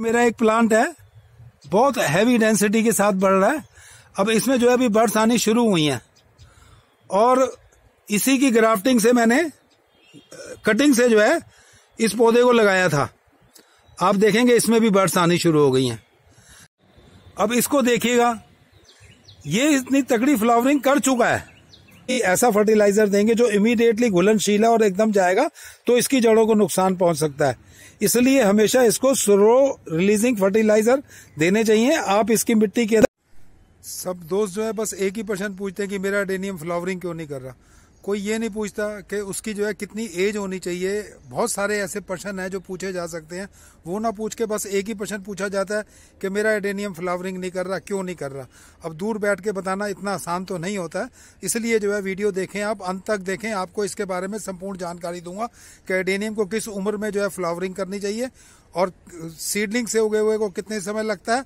मेरा एक प्लांट है बहुत हैवी डेंसिटी के साथ बढ़ रहा है अब इसमें जो है अभी बर्ड्स आनी शुरू हुई हैं और इसी की ग्राफ्टिंग से मैंने कटिंग से जो है इस पौधे को लगाया था आप देखेंगे इसमें भी बर्ड्स आनी शुरू हो गई हैं अब इसको देखिएगा ये इतनी तकड़ी फ्लावरिंग कर चुका है ऐसा फर्टिलाइजर देंगे जो इमीडिएटली घुलनशील है और एकदम जाएगा तो इसकी जड़ों को नुकसान पहुंच सकता है इसलिए हमेशा इसको स्लो रिलीजिंग फर्टिलाइजर देने चाहिए आप इसकी मिट्टी के सब दोस्त जो है बस एक ही प्रश्न पूछते हैं कि मेरा डेनियम फ्लावरिंग क्यों नहीं कर रहा कोई ये नहीं पूछता कि उसकी जो है कितनी एज होनी चाहिए बहुत सारे ऐसे प्रश्न हैं जो पूछे जा सकते हैं वो ना पूछ के बस एक ही प्रश्न पूछा जाता है कि मेरा एडेनियम फ्लावरिंग नहीं कर रहा क्यों नहीं कर रहा अब दूर बैठ के बताना इतना आसान तो नहीं होता है इसलिए जो है वीडियो देखें आप अंत तक देखें आपको इसके बारे में संपूर्ण जानकारी दूंगा कि एडेनियम को किस उम्र में जो है फ्लावरिंग करनी चाहिए और सीडलिंग से उगे हुए को कितने समय लगता है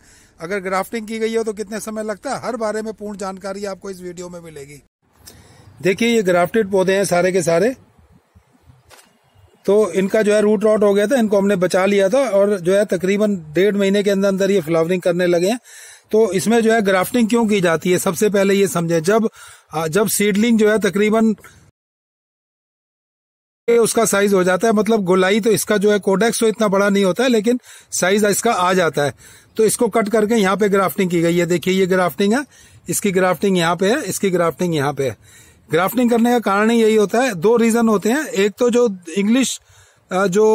अगर ग्राफ्टिंग की गई हो तो कितने समय लगता है हर बारे में पूर्ण जानकारी आपको इस वीडियो में मिलेगी देखिए ये ग्राफ्टेड पौधे हैं सारे के सारे तो इनका जो है रूट रॉट हो गया था इनको हमने बचा लिया था और जो है तकरीबन डेढ़ महीने के अंदर अंदर ये फ्लावरिंग करने लगे हैं तो इसमें जो है ग्राफ्टिंग क्यों की जाती है सबसे पहले ये समझे जब जब सीडलिंग जो है तकरीबन उसका साइज हो जाता है मतलब गोलाई तो इसका जो है कोडेक्स तो इतना बड़ा नहीं होता है लेकिन साइज इसका आ जाता है तो इसको कट करके यहाँ पे ग्राफ्टिंग की गई है देखिए ये ग्राफ्टिंग है इसकी ग्राफ्टिंग यहाँ पे है इसकी ग्राफ्टिंग यहाँ पे है ग्राफ्टिंग करने का कारण ही यही होता है दो रीजन होते हैं एक तो जो इंग्लिश जो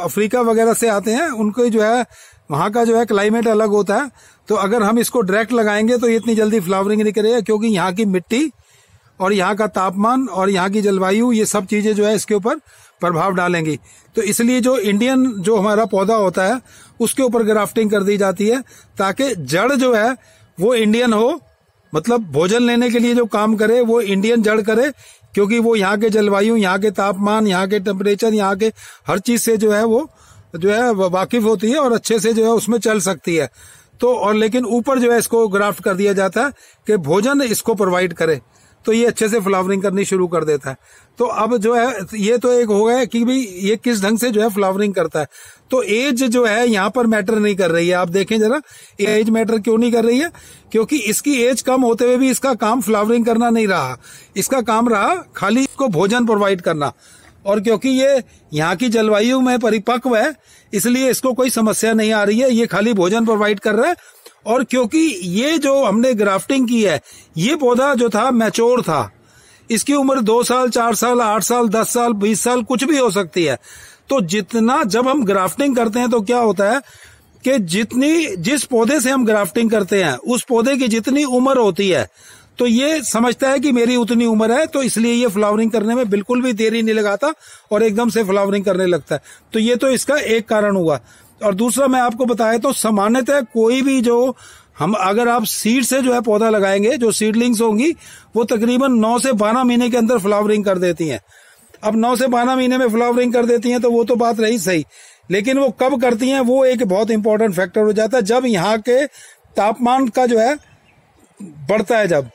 अफ्रीका वगैरह से आते हैं उनको जो है वहां का जो है क्लाइमेट अलग होता है तो अगर हम इसको डायरेक्ट लगाएंगे तो इतनी जल्दी फ्लावरिंग नहीं करेगा क्योंकि यहाँ की मिट्टी और यहाँ का तापमान और यहाँ की जलवायु ये सब चीजें जो है इसके ऊपर प्रभाव डालेंगी तो इसलिए जो इंडियन जो हमारा पौधा होता है उसके ऊपर ग्राफ्टिंग कर दी जाती है ताकि जड़ जो है वो इंडियन हो मतलब भोजन लेने के लिए जो काम करे वो इंडियन जड़ करे क्योंकि वो यहाँ के जलवायु यहाँ के तापमान यहाँ के टेम्परेचर यहाँ के हर चीज से जो है वो जो है वाकिफ होती है और अच्छे से जो है उसमें चल सकती है तो और लेकिन ऊपर जो है इसको ग्राफ्ट कर दिया जाता है कि भोजन इसको प्रोवाइड करे तो ये अच्छे से फ्लावरिंग करनी शुरू कर देता है तो अब जो है ये तो एक हो गया कि भाई ये किस ढंग से जो है फ्लावरिंग करता है तो एज जो है यहाँ पर मैटर नहीं कर रही है आप देखें जरा एज मैटर क्यों नहीं कर रही है क्योंकि इसकी एज कम होते हुए भी इसका काम फ्लावरिंग करना नहीं रहा इसका काम रहा खाली इसको भोजन प्रोवाइड करना और क्योंकि ये यहाँ की जलवायु में परिपक्व है इसलिए इसको कोई समस्या नहीं आ रही है ये खाली भोजन प्रोवाइड कर रहा है और क्योंकि ये जो हमने ग्राफ्टिंग की है ये पौधा जो था मैच्योर था इसकी उम्र दो साल चार साल आठ साल दस साल बीस साल कुछ भी हो सकती है तो जितना जब हम ग्राफ्टिंग करते हैं तो क्या होता है कि जितनी जिस पौधे से हम ग्राफ्टिंग करते हैं उस पौधे की जितनी उम्र होती है तो ये समझता है कि मेरी उतनी उम्र है तो इसलिए ये फ्लावरिंग करने में बिल्कुल भी देरी नहीं लगाता और एकदम से फ्लावरिंग करने लगता है तो ये तो इसका एक कारण हुआ और दूसरा मैं आपको बताया तो सामान्यतः कोई भी जो हम अगर आप सीड से जो है पौधा लगाएंगे जो सीडलिंग्स होंगी वो तकरीबन 9 से 12 महीने के अंदर फ्लावरिंग कर देती हैं अब 9 से 12 महीने में फ्लावरिंग कर देती हैं तो वो तो बात रही सही लेकिन वो कब करती हैं वो एक बहुत इंपॉर्टेंट फैक्टर हो जाता है जब यहाँ के तापमान का जो है बढ़ता है जब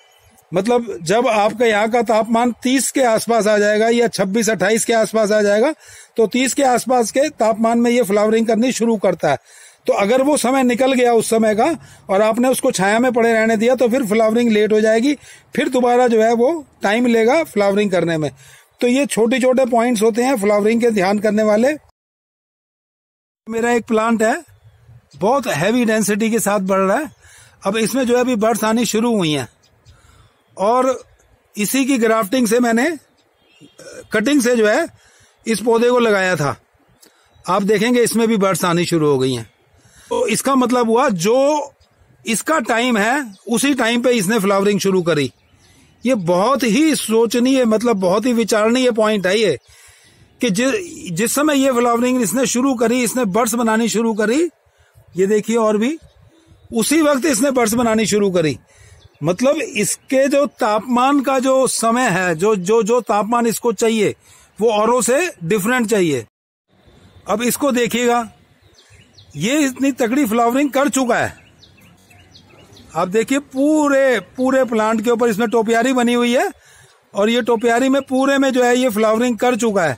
मतलब जब आपका यहाँ का तापमान 30 के आसपास आ जाएगा या 26 28 के आसपास आ जाएगा तो 30 के आसपास के तापमान में ये फ्लावरिंग करनी शुरू करता है तो अगर वो समय निकल गया उस समय का और आपने उसको छाया में पड़े रहने दिया तो फिर फ्लावरिंग लेट हो जाएगी फिर दोबारा जो है वो टाइम लेगा फ्लावरिंग करने में तो ये छोटे छोटे पॉइंट्स होते हैं फ्लावरिंग के ध्यान करने वाले मेरा एक प्लांट है बहुत हैवी डेंसिटी के साथ बढ़ रहा है अब इसमें जो है अभी बर्ड्स आनी शुरू हुई हैं और इसी की ग्राफ्टिंग से मैंने कटिंग से जो है इस पौधे को लगाया था आप देखेंगे इसमें भी बर्ड्स आनी शुरू हो गई हैं तो इसका मतलब हुआ जो इसका टाइम है उसी टाइम पे इसने फ्लावरिंग शुरू करी ये बहुत ही सोचनीय मतलब बहुत ही विचारणीय पॉइंट है ये कि जि, जिस समय ये फ्लावरिंग इसने शुरू करी इसने बर्ड्स बनानी शुरू करी ये देखिए और भी उसी वक्त इसने बर्ड्स बनानी शुरू करी मतलब इसके जो तापमान का जो समय है जो जो जो तापमान इसको चाहिए वो औरों से डिफरेंट चाहिए अब इसको देखिएगा ये इतनी तगड़ी फ्लावरिंग कर चुका है आप देखिए पूरे पूरे प्लांट के ऊपर इसमें टोपियारी बनी हुई है और ये टोपियारी में पूरे में जो है ये फ्लावरिंग कर चुका है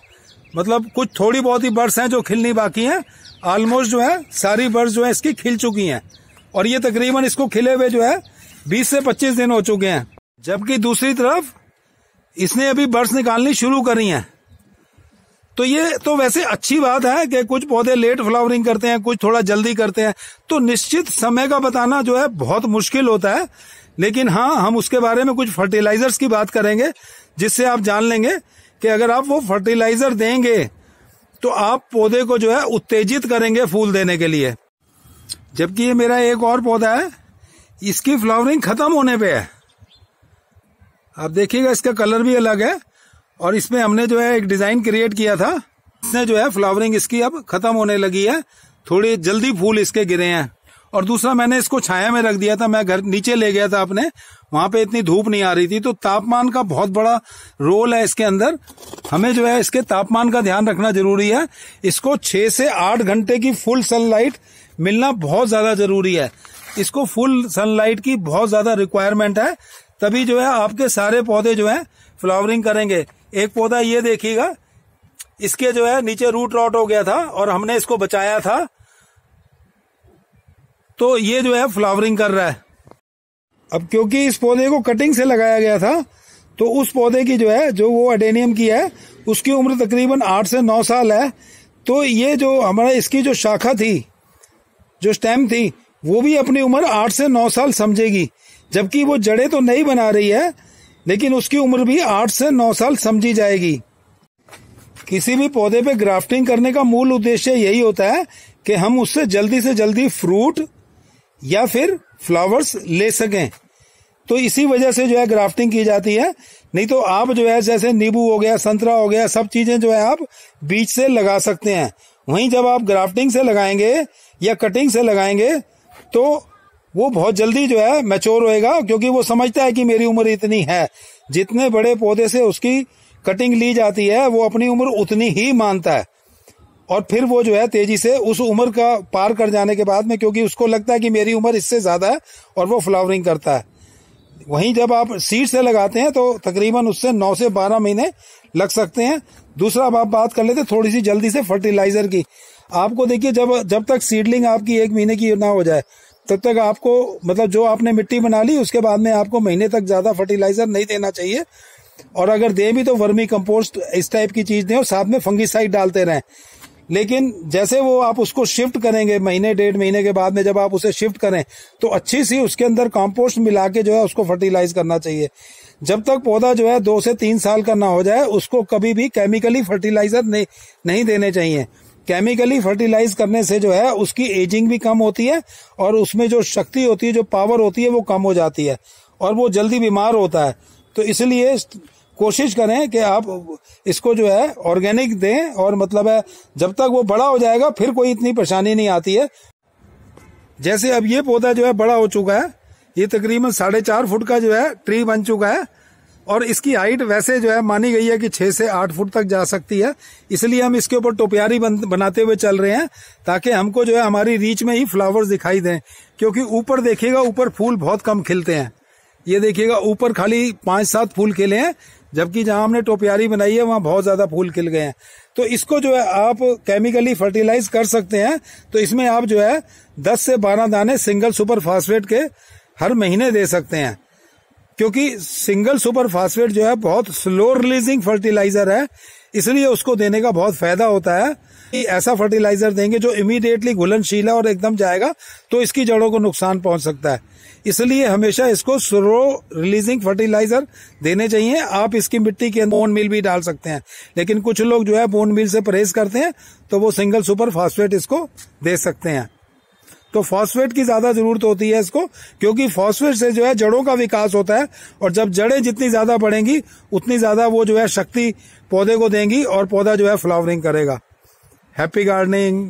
मतलब कुछ थोड़ी बहुत ही बर्ड्स हैं जो खिलनी बाकी हैं ऑलमोस्ट जो है सारी बर्ड्स जो है इसकी खिल चुकी हैं और ये तकरीबन इसको खिले हुए जो है बीस से पच्चीस दिन हो चुके हैं जबकि दूसरी तरफ इसने अभी बर्ड्स निकालनी शुरू करी हैं तो ये तो वैसे अच्छी बात है कि कुछ पौधे लेट फ्लावरिंग करते हैं कुछ थोड़ा जल्दी करते हैं तो निश्चित समय का बताना जो है बहुत मुश्किल होता है लेकिन हाँ हम उसके बारे में कुछ फर्टिलाइजर्स की बात करेंगे जिससे आप जान लेंगे कि अगर आप वो फर्टिलाइजर देंगे तो आप पौधे को जो है उत्तेजित करेंगे फूल देने के लिए जबकि ये मेरा एक और पौधा है इसकी फ्लावरिंग खत्म होने पे है आप देखिएगा इसका कलर भी अलग है और इसमें हमने जो है एक डिजाइन क्रिएट किया था इसने जो है फ्लावरिंग इसकी अब खत्म होने लगी है थोड़ी जल्दी फूल इसके गिरे हैं और दूसरा मैंने इसको छाया में रख दिया था मैं घर नीचे ले गया था अपने वहां पे इतनी धूप नहीं आ रही थी तो तापमान का बहुत बड़ा रोल है इसके अंदर हमें जो है इसके तापमान का ध्यान रखना जरूरी है इसको छह से आठ घंटे की फुल सनलाइट मिलना बहुत ज्यादा जरूरी है इसको फुल सनलाइट की बहुत ज्यादा रिक्वायरमेंट है तभी जो है आपके सारे पौधे जो है फ्लावरिंग करेंगे एक पौधा ये देखिएगा इसके जो है नीचे रूट रॉट हो गया था और हमने इसको बचाया था तो ये जो है फ्लावरिंग कर रहा है अब क्योंकि इस पौधे को कटिंग से लगाया गया था तो उस पौधे की जो है जो वो अडेनियम की है उसकी उम्र तकरीबन आठ से नौ साल है तो ये जो हमारा इसकी जो शाखा थी जो स्टेम थी वो भी अपनी उम्र आठ से नौ साल समझेगी जबकि वो जड़े तो नहीं बना रही है लेकिन उसकी उम्र भी आठ से नौ साल समझी जाएगी किसी भी पौधे पे ग्राफ्टिंग करने का मूल उद्देश्य यही होता है कि हम उससे जल्दी से जल्दी फ्रूट या फिर फ्लावर्स ले सकें तो इसी वजह से जो है ग्राफ्टिंग की जाती है नहीं तो आप जो है जैसे नींबू हो गया संतरा हो गया सब चीजें जो है आप बीच से लगा सकते हैं वहीं जब आप ग्राफ्टिंग से लगाएंगे या कटिंग से लगाएंगे तो वो बहुत जल्दी जो है मैच्योर होएगा क्योंकि वो समझता है कि मेरी उम्र इतनी है जितने बड़े पौधे से उसकी कटिंग ली जाती है वो अपनी उम्र उतनी ही मानता है और फिर वो जो है तेजी से उस उम्र का पार कर जाने के बाद में क्योंकि उसको लगता है कि मेरी उम्र इससे ज्यादा है और वो फ्लावरिंग करता है वहीं जब आप सीड से लगाते हैं तो तकरीबन उससे नौ से बारह महीने लग सकते हैं दूसरा अब आप बात कर लेते थोड़ी सी जल्दी से फर्टिलाइजर की आपको देखिए जब जब तक सीडलिंग आपकी एक महीने की ना हो जाए तब तक आपको मतलब जो आपने मिट्टी बना ली उसके बाद में आपको महीने तक ज्यादा फर्टिलाइजर नहीं देना चाहिए और अगर दे भी तो वर्मी कंपोस्ट इस टाइप की चीज दें और साथ में फंगिसाइड डालते रहें लेकिन जैसे वो आप उसको शिफ्ट करेंगे महीने डेढ़ महीने के बाद में जब आप उसे शिफ्ट करें तो अच्छी सी उसके अंदर कंपोस्ट मिला के जो है उसको फर्टिलाइज करना चाहिए जब तक पौधा जो है दो से तीन साल का ना हो जाए उसको कभी भी केमिकली फर्टिलाइजर नहीं नहीं देने चाहिए केमिकली फर्टिलाइज करने से जो है उसकी एजिंग भी कम होती है और उसमें जो शक्ति होती है जो पावर होती है वो कम हो जाती है और वो जल्दी बीमार होता है तो इसलिए कोशिश करें कि आप इसको जो है ऑर्गेनिक दें और मतलब है जब तक वो बड़ा हो जाएगा फिर कोई इतनी परेशानी नहीं आती है जैसे अब ये पौधा जो है बड़ा हो चुका है ये तकरीबन साढ़े चार फुट का जो है ट्री बन चुका है और इसकी हाइट वैसे जो है मानी गई है कि छह से आठ फुट तक जा सकती है इसलिए हम इसके ऊपर टोपियारी बनाते हुए चल रहे हैं ताकि हमको जो है हमारी रीच में ही फ्लावर्स दिखाई दें क्योंकि ऊपर देखिएगा ऊपर फूल बहुत कम खिलते हैं ये देखिएगा ऊपर खाली पांच सात फूल खिले हैं जबकि जहां हमने टोपियारी बनाई है वहां बहुत ज्यादा फूल खिल गए हैं तो इसको जो है आप केमिकली फर्टिलाइज कर सकते हैं तो इसमें आप जो है दस से बारह दाने सिंगल सुपर फास्फेट के हर महीने दे सकते हैं क्योंकि सिंगल सुपर फास्फेट जो है बहुत स्लो रिलीजिंग फर्टिलाइजर है इसलिए उसको देने का बहुत फायदा होता है कि ऐसा फर्टिलाइजर देंगे जो इमीडिएटली घुलनशील है और एकदम जाएगा तो इसकी जड़ों को नुकसान पहुंच सकता है इसलिए हमेशा इसको स्लो रिलीजिंग फर्टिलाइजर देने चाहिए आप इसकी मिट्टी के बोन मिल भी डाल सकते हैं लेकिन कुछ लोग जो है बोन मिल से परहेज करते हैं तो वो सिंगल सुपर फास्फेट इसको दे सकते हैं तो फॉस्फेट की ज्यादा जरूरत होती है इसको क्योंकि फॉस्फेट से जो है जड़ों का विकास होता है और जब जड़ें जितनी ज्यादा बढ़ेंगी उतनी ज्यादा वो जो है शक्ति पौधे को देंगी और पौधा जो है फ्लावरिंग करेगा हैप्पी गार्डनिंग